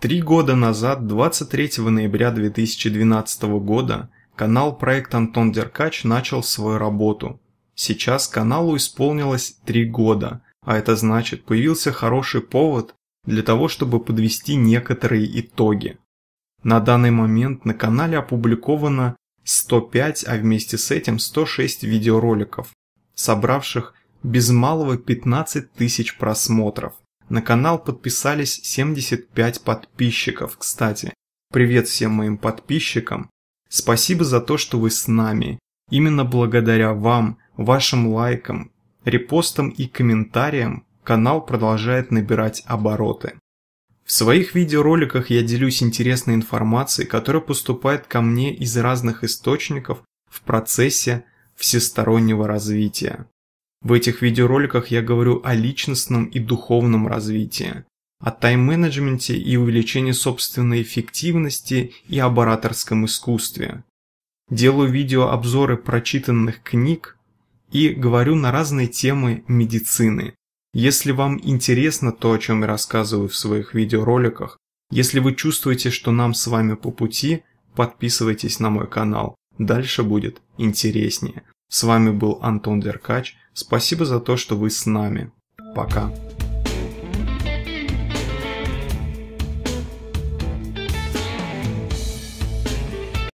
Три года назад, 23 ноября 2012 года, канал «Проект Антон Деркач» начал свою работу. Сейчас каналу исполнилось три года, а это значит, появился хороший повод для того, чтобы подвести некоторые итоги. На данный момент на канале опубликовано 105, а вместе с этим 106 видеороликов, собравших без малого 15 тысяч просмотров. На канал подписались 75 подписчиков, кстати. Привет всем моим подписчикам. Спасибо за то, что вы с нами. Именно благодаря вам, вашим лайкам, репостам и комментариям канал продолжает набирать обороты. В своих видеороликах я делюсь интересной информацией, которая поступает ко мне из разных источников в процессе всестороннего развития. В этих видеороликах я говорю о личностном и духовном развитии, о тайм-менеджменте и увеличении собственной эффективности и об ораторском искусстве. Делаю видеообзоры прочитанных книг и говорю на разные темы медицины, если вам интересно то, о чем я рассказываю в своих видеороликах, если вы чувствуете, что нам с вами по пути, подписывайтесь на мой канал. Дальше будет интереснее. С вами был Антон Деркач. Спасибо за то, что вы с нами. Пока.